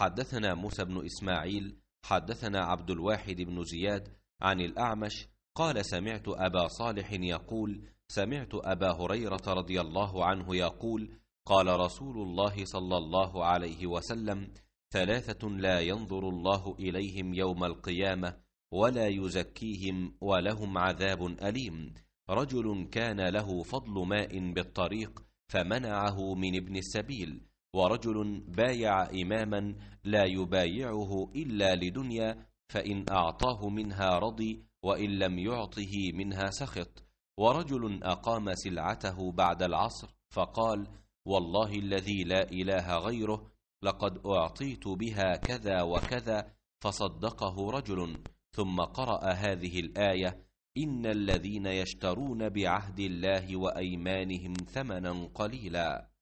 حدثنا موسى بن إسماعيل حدثنا عبد الواحد بن زياد عن الأعمش قال سمعت أبا صالح يقول سمعت أبا هريرة رضي الله عنه يقول قال رسول الله صلى الله عليه وسلم ثلاثة لا ينظر الله إليهم يوم القيامة ولا يزكيهم ولهم عذاب أليم رجل كان له فضل ماء بالطريق فمنعه من ابن السبيل ورجل بايع إماما لا يبايعه إلا لدنيا فإن أعطاه منها رضي وإن لم يعطه منها سخط ورجل أقام سلعته بعد العصر فقال والله الذي لا إله غيره لقد أعطيت بها كذا وكذا فصدقه رجل ثم قرأ هذه الآية إن الذين يشترون بعهد الله وأيمانهم ثمنا قليلا